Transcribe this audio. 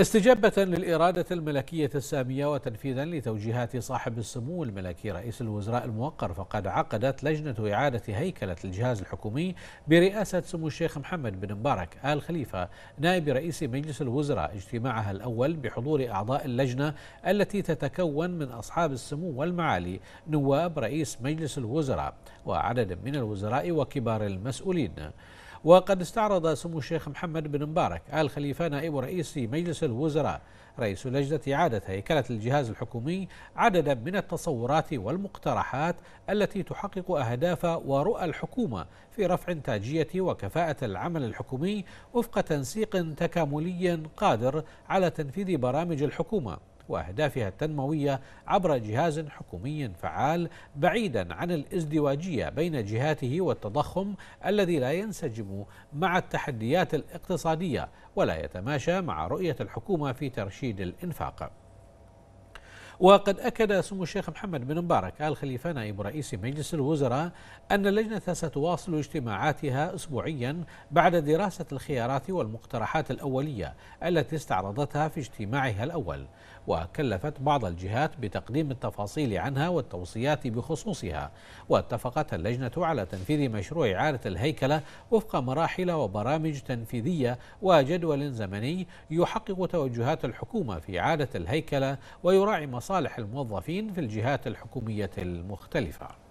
استجابة للإرادة الملكية السامية وتنفيذا لتوجيهات صاحب السمو الملكي رئيس الوزراء الموقر فقد عقدت لجنة إعادة هيكلة الجهاز الحكومي برئاسة سمو الشيخ محمد بن مبارك آل خليفة نائب رئيس مجلس الوزراء اجتماعها الأول بحضور أعضاء اللجنة التي تتكون من أصحاب السمو والمعالي نواب رئيس مجلس الوزراء وعدد من الوزراء وكبار المسؤولين وقد استعرض سمو الشيخ محمد بن مبارك آل خليفة نائب رئيس مجلس الوزراء رئيس لجنة إعادة هيكلة الجهاز الحكومي عددا من التصورات والمقترحات التي تحقق أهداف ورؤى الحكومة في رفع إنتاجية وكفاءة العمل الحكومي وفق تنسيق تكاملي قادر على تنفيذ برامج الحكومة وأهدافها التنموية عبر جهاز حكومي فعال بعيدا عن الازدواجية بين جهاته والتضخم الذي لا ينسجم مع التحديات الاقتصادية ولا يتماشى مع رؤية الحكومة في ترشيد الإنفاق وقد أكد سمو الشيخ محمد بن مبارك آل خليفة نائب رئيس مجلس الوزراء أن اللجنة ستواصل اجتماعاتها أسبوعيا بعد دراسة الخيارات والمقترحات الأولية التي استعرضتها في اجتماعها الأول وكلفت بعض الجهات بتقديم التفاصيل عنها والتوصيات بخصوصها واتفقت اللجنة على تنفيذ مشروع إعادة الهيكلة وفق مراحل وبرامج تنفيذية وجدول زمني يحقق توجهات الحكومة في إعادة الهيكلة ويراعي مصالح الموظفين في الجهات الحكومية المختلفة